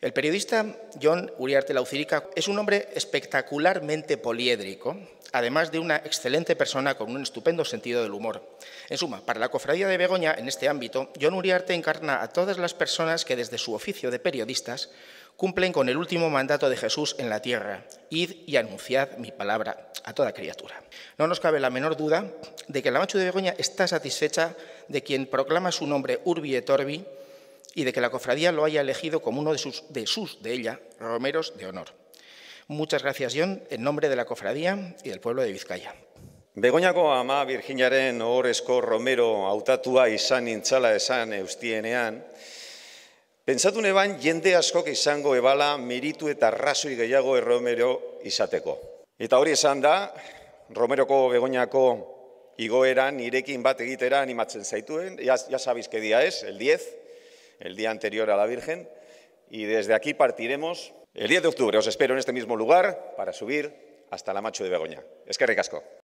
El periodista John Uriarte Laucirica es un hombre espectacularmente poliédrico, además de una excelente persona con un estupendo sentido del humor. En suma, para la cofradía de Begoña, en este ámbito, John Uriarte encarna a todas las personas que desde su oficio de periodistas cumplen con el último mandato de Jesús en la tierra, id y anunciad mi palabra a toda criatura. No nos cabe la menor duda de que la Machu de Begoña está satisfecha de quien proclama su nombre Urbi et Orbi, y de que la cofradía lo haya elegido como uno de sus, de sus, de ella, romeros de honor. Muchas gracias, John, en nombre de la cofradía y del pueblo de Vizcaya. Begoñako ama Virginiaren ohorezko romero hautatua izan intzala esan eustienean, pentsatu neban jende askok izango ebala miritu eta arrazoi gehiago erromero izateko. Eta hori esan da, romeroko begoñako igoeran, irekin bat egiteran, animatzen zaituen, ja, ja que día ez, el 10, el día anterior a la Virgen, y desde aquí partiremos el 10 de octubre. Os espero en este mismo lugar para subir hasta la Macho de Begoña. Es que ricasco.